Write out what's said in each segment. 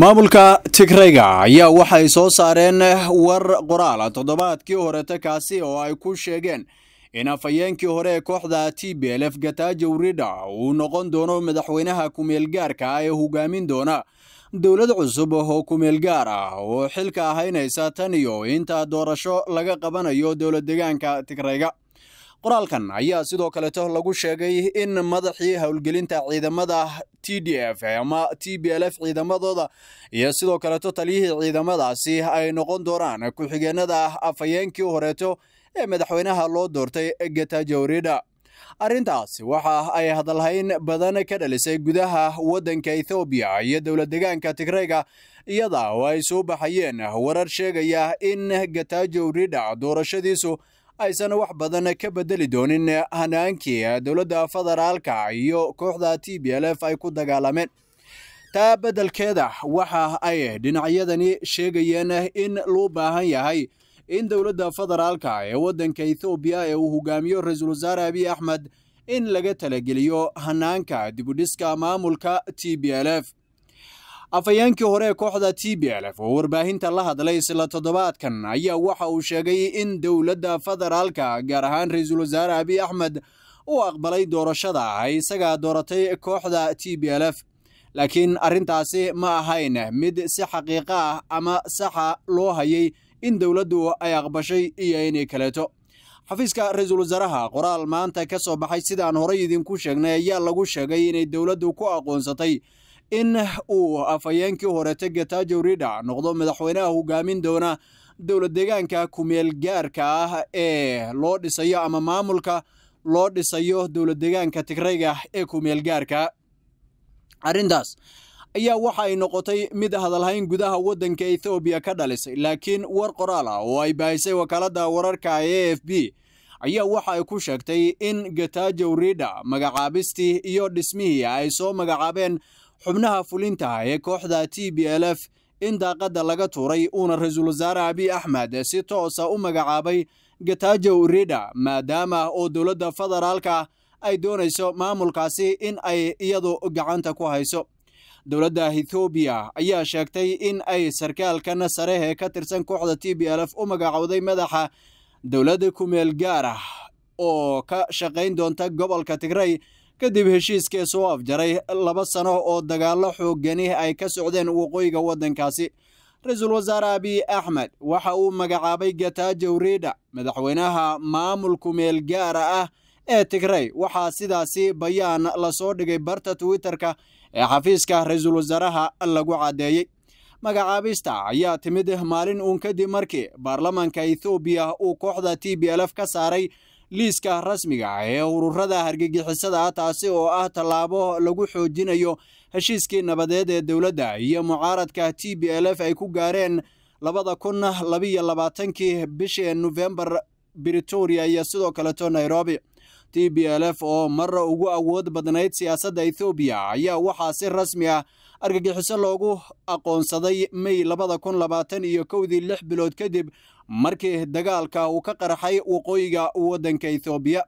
maamulka tigrayga ayaa waxay soo saareen war qoraala toddobaadkii horete kaasi oo ay ku sheegeen in afhayeenkii hore ee kooxda t b lf gataajo ridha uu noqon doono madaxweynaha kumeelgaarka ah ee hogaamin doona dowlad cusub oo kumeelgaar ah oo xilka ahaynaysa tan iyo inta doorasho laga qabanayo dowlad deegaanka tigrayga qoraalkan ayaa sidoo kaleto lagu sheegay in madaxii howlgelinta ciidamada t d f ama t b l f ciidamadooda iyo sidoo kaleto taliyihii ciidamadaasi ay noqon doonaan ku-xigeenada afhayeenkii horeeto ee madaxweynaha loo doortay getajawrida arrintaas waxa ay hadalhayn badan ka dhalisay gudaha waddanka ethoobiya iyo dowlad degaanka tigreyga iyada oo ay soo baxayeen warar sheegaya in getajawrida doorashadiisu aysan wax badan ka bedeli doonin hanaankii dowladda federaalka iyo kooxda t b l f ay ku dagaalameen taa beddelkeeda waxa ay dhinacyadani sheegayeen in loo baahan yahay in dowladda federaalka ee waddanka ethoobiya ee uu hogaamiyo ra-iisul wasaare abiy axmed in laga talageliyo hanaanka dibudhiska maamulka t b l f afhayeenkii hore ee kooxda t b l f oo warbaahinta la hadlay isla toddobaadkan ayaa waxa uu sheegay in dowladda federaalka gaar ahaan ra-iisul wasaare abiy axmed uu aqbalay doorashada ay isagaa dooratay kooxda t b l f laakiin arrintaasi ma ahayn mid si xaqiiqa ah ama saxa loo hayay in dowladdu ay aqbashay iyo inay kaleeto xafiiska ra-iisul wasaaraha qoraal maanta ka soo baxay sidaan horey idinku sheegnay ayaa lagu sheegay inay dowladdu ku aqoonsatay in uu afhayeenkii hore tegetajo rida noqdo madaxweynaha hogaamin doona dowlad deegaanka kumeel gaarka ah ee loo dhisayo ama maamulka loo dhisayo dowlad deegaanka tigrayga ee kumeel gaarka arrintaas ayaa waxa ay noqotay mid hadalhayn gudaha waddanka ethoobiya ka dhalisay laakiin war qoraal ah oo ay baahisay wakaaladda wararka a f b ayaa waxa ay ku sheegtay in gatajow rida magacaabistii iyo dhismihii ay soo magacaabeen xubnaha fulinta ee kooxda t b l f in daaqadda laga tuuray uuna ra-iisul wasaare abiy axmed si toosa ah u magacaabay gatajow ridha maadaama oo dowladda federaalka ay doonayso maamulkaasi in ay iyadu gacanta ku hayso dowladda ethoobiya ayaa sheegtay in ay sarkaalkan sarehe ka tirsan kooxda t b l f u magacowday madaxa dowladda kumeel gaar ah oo ka shaqayn doonta gobolka tigrey kadib heshiiskee soo afjaray laba sano oo dagaallo xooggani eh ay ka socdeen waqooyiga waddankaasi ra-iisul wasaare abiy axmed waxa uu magacaabay gataajo riidha madaxweynaha maamul meel gaara ah ee tigrey waxaa sidaasi bayaan lasoo dhigay barta twitter-ka ee xafiiska ra-iisul wasaaraha lagu caddeeyey magacaabista ayaa timid maalin uun kadib markii baarlamaanka ethoobiya uu kooxda t b l f ka saaray liiska rasmiga ah ee ururada hargagixisada taasi oo ah tallaabo lagu xoojinayo heshiiskii nabadeed ee dowladda iyo mucaaradka t b l f ay ku gaareen labada kun labiyo labaatankii bishii nofembar britoria iyo sidoo kaleto nairobi t b l f oo mara ugu awood badnayd siyaasadda ethoobiya ayaa waxaa si rasmi ah argagixiso loogu aqoonsaday may labada kun labaatan iyo kowdii lix bilood kadib markii dagaalka uu ka qarxay waqooyiga waddanka ethoobiya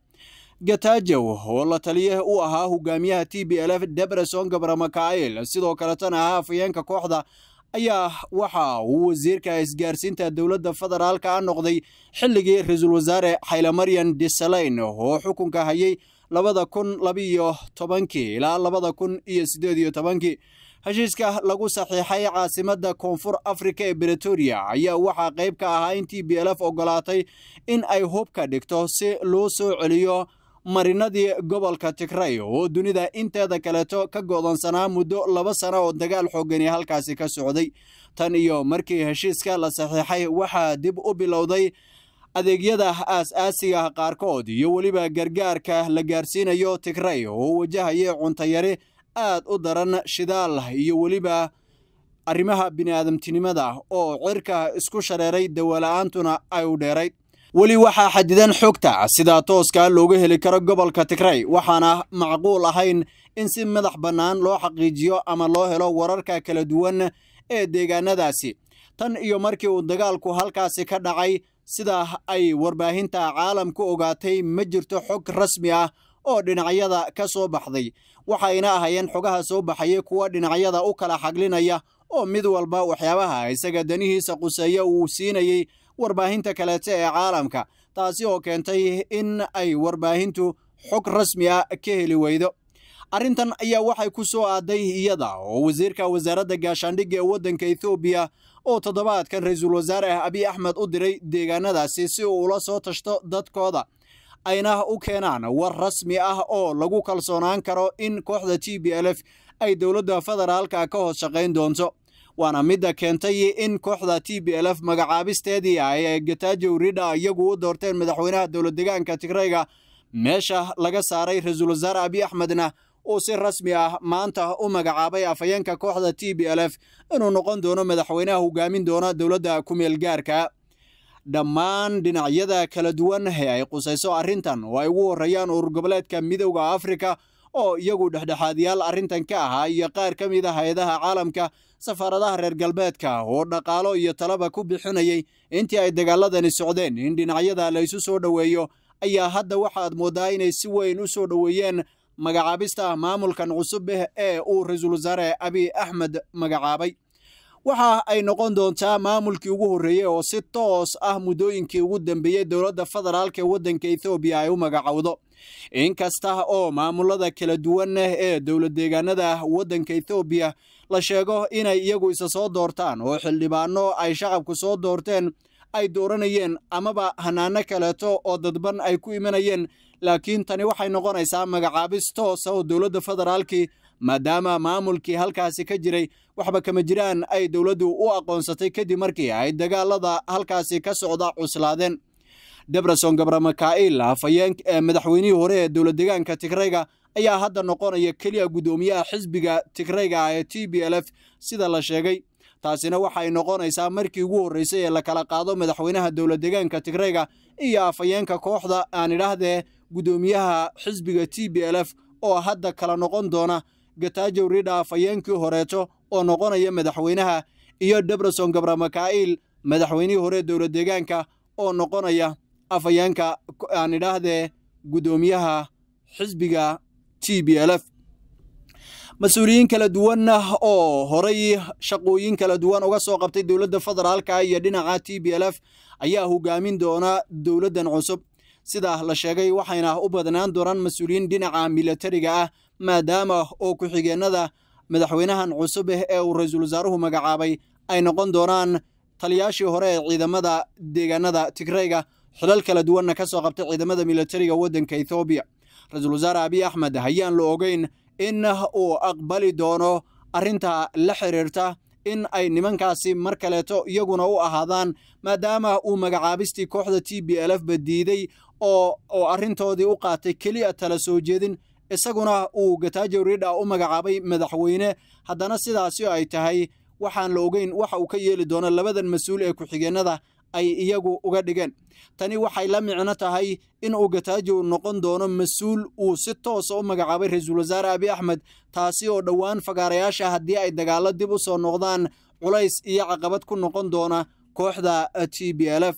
gatajow oo la taliye u ahaa hogaamiyaha t b l f deberson gabramakail sidoo kaletana ahaa afayeenka kooxda ayaa waxa uu wasiirka isgaarsiinta dowladda federaalka a noqday xilligii ra-iisul wasaare xaylamaryan disalayn oo xukunka hayay labada kun labiyo tobankii ilaa labada kun iyo sideed iyo tobankii heshiiska lagu saxiixay caasimadda koonfur afrika ee bretoria ayaa waxaa qayb ka ahaa in t b l f ogolaatay in ay hubka dhigto si loo soo celiyo marinadii gobolka tigray oo dunida inteeda kaleeto ka go'doonsanaa muddo laba sana oo dagaal xooggani halkaasi ka socday tan iyo markii heshiiska la saxiixay waxaa dib u bilowday adeegyada aas-aasiga ah qaarkood iyo weliba gargaarka la gaarsiinayo tigray oo wajahaya cuntayari aad u daran shidaal iyo weliba arrimaha bini'aadamtinimada oo cirka isku shareeray dawala'aantuna aantuna ay u dheerayd weli waxaa xadidan xogta sidaa tooska looga heli karo gobolka tigray waxaana macquul ahayn in si madax bannaan loo xaqiijiyo ama loo helo wararka kala duwan ee deegaanadaasi tan iyo markii uu dagaalku halkaasi ka dhacay sidaa ay warbaahinta caalamku ogaatay ma jirto xog rasmi ah oo dhinacyada ka soo baxday waxayna ahaayeen xogaha soo baxaya kuwa dhinacyada u kala xaglinaya oo mid walba waxyaabaha isaga danihiisa quseeya uu siinayey warbaahinta kaleeta ee caalamka taasi oo keentay in ay warbaahintu xog rasmi ah ka heli weydo arrintan ayaa waxay ku soo aaday iyada oo wasiirka wasaaradda gaashaandhigga ee waddanka ethoobiya oo toddobaadkan ra-iisul wasaare ah abiy axmed u diray deegaanadaasi si uu ula soo tashto dadkooda ayna u keenaan war rasmi ah oo lagu kalsoonaan karo in kooxda t b l f ay dowladda federaalka ka hoos shaqayn doonto waana midda keentay in kooxda t b l f magacaabisteedii ah ee gataajow ridha iyagu u doorteen madaxweynaha dowlad degaanka tigrayga meesha laga saaray ra-iisul wasaare abiy axmedna uu si rasmi ah maanta u magacaabay afhayeenka kooxda t b l f inuu noqon doono madaxweynaha hogaamin doona dowladda kumeel gaarka dhammaan dhinacyada kala duwan ee ay qusayso arrintan oo ay ugu horreeyaan urur goboleedka midowda afrika oo iyagu dhexdhexaadiyaal arrintan ka ahaa iyo qaar ka mid a ah hay-adaha caalamka safaaradaha reer galbeedka oo dhaqaalo iyo talaba ku bixinayay intii ay dagaaladani socdeen in dhinacyada laysu soo dhoweeyo ayaa hadda waxaad moodaa inay si weyn u soo dhoweeyeen magacaabista maamulkan cusub ah ee uu ra-iisul wasaare abiy axmed magacaabay waxa ay noqon doontaa maamulkii ugu horreeyey oo si toos ah muddooyinkii ugu dambeeyey dowladda federaalk ee waddanka ethoobiya ay u magacowdo inkasta oo maamulada kala duwan ah ee dowlad deegaanada waddanka ethoobiya la sheego inay iyagu isa soo doortaan oo xildhibaano ay shacabku soo doorteen ay dooranayeen amaba hanaano kaleeto oo dadban ay ku imanayeen laakiin tani waxay noqonaysaa magacaabis toosa ah oo dowladda federaalkii maadaama maamulkii halkaasi ka jiray waxba kama jiraan ay dowladdu u aqoonsatay kadib markii ay dagaalada halkaasi ka socda cuslaadeen debreson gabramakaa'il madaxweynihii hore ee dowlad deegaanka tigrayga ayaa hadda noqonaya keliya guddoomiyaha xisbiga tigrayga ee t b l f sida la sheegay taasina waxa ay noqonaysaa markii ugu horreysay ee la kala qaado madaxweynaha dowla deegaanka tigreyga iyo afhayeenka kooxda aan idhaahdee guddoomiyaha xisbiga t b l f oo hadda kala noqon doona gataajow ridha afhayeenkii horeeto oo noqonaya madaxweynaha iyo debreson makaa'iil madaxweynihii hore dowla deegaanka oo noqonaya afhayeenka aan idhaahdee guddoomiyaha xisbiga t b l f mas-uuliyiin kala duwanna oo horay shaqooyin kala duwan uga soo qabtay dowladda federaalka ah iyo dhinaca t b l f ayaa hogaamin doona dowladdan cusub sida la sheegay waxayna u badnaan doonaan mas-uuliyiin dhinaca milatariga ah maadaama oo ku-xigeennada madaxweynahan cusub eh ee uu ra-iisul wasaaruhu magacaabay ay noqon doonaan taliyaashii hore ee ciidamada deegaanada tigreyga xilal kala duwanna ka soo qabtay ciidamada milatariga waddanka ethoobiya ra-iisul wasaare abiy axmed hayaan la ogeyn in uu aqbali doono arrinta la xiriirta in ay nimankaasi mar kaleeto iyaguna u ahaadaan maadaama uu magacaabistii kooxda t b l f ba diiday oo arrintoodii u qaatay keliya tala soo jeedin isaguna uu gataajo riidha u magacaabay madaxweyne haddana sidaasi ay tahay waxaan la ogeyn waxa uu ka yeeli doono labadan mas-uul ee ku-xigeennada ay iyagu uga dhigeen tani waxay la micno tahay in uu gataajo noqon doono mas-uul uu si toosa ah u magacaabay ra-iisul wasaare abi axmed taasi oo dhowaan fagaarayaasha haddii ay dagaallo dib u soo noqdaan culays iyo caqabad ku noqon doona kooxda t b l f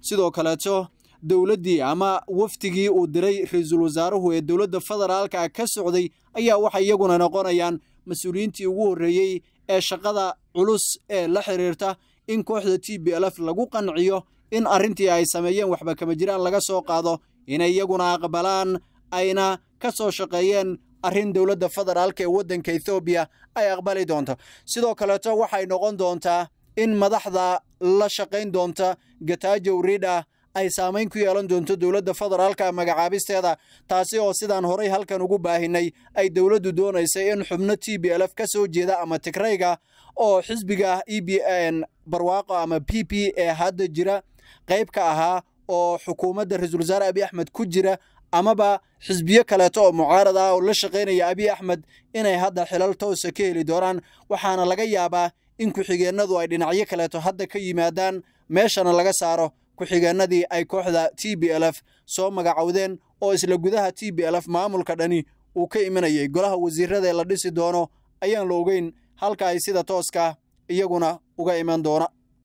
sidoo kaleeto dowladdii ama wafdigii uu diray ra-iisul wasaaruhu ee dowladda federaalka ah ka socday ayaa waxay iyaguna noqonayaan mas-uuliyiintii ugu horreeyey ee shaqada culus ee la xiriirta in kooxda t b lf lagu qanciyo in arrintii ay sameeyeen waxba kama jiraan laga soo qaado inay iyaguna aqbalaan ayna ka soo shaqeeyeen arrin dowladda federaalka ee waddanka ethoobiya ay aqbali doonto sidoo kaleeto waxay noqon doontaa in madaxda la shaqayn doonta gataajow ridha ay saamayn ku yeelan doonto dowladda federaalka magacaabisteeda taasi oo sidaan horay halkan ugu baahinay ay dowladdu doonaysay in xubno t b lf ka soo jeeda ama tigrayga oo xisbiga e b n barwaaqo ama p p ee hadda jira qayb ka ahaa oo xukuumadda ra-iisul wasaare abi axmed ku jira amaba xisbiyo kaleeto oo mucaarad ah oo la shaqaynaya abi axmed inay hadda xilal toosa ka heli doonaan waxaana laga yaabaa in ku-xigeenadu ay dhinacyo kaleeto hadda ka yimaadaan meeshana laga saaro ku xigeennadii ay kooxda t b l f soo magacowdeen oo isla gudaha t b l f maamulka dhani uu ka imanayay golaha wasiiradaee la dhisi doono ayaan la ogeyn halka ay sida tooska iyaguna uga iman doona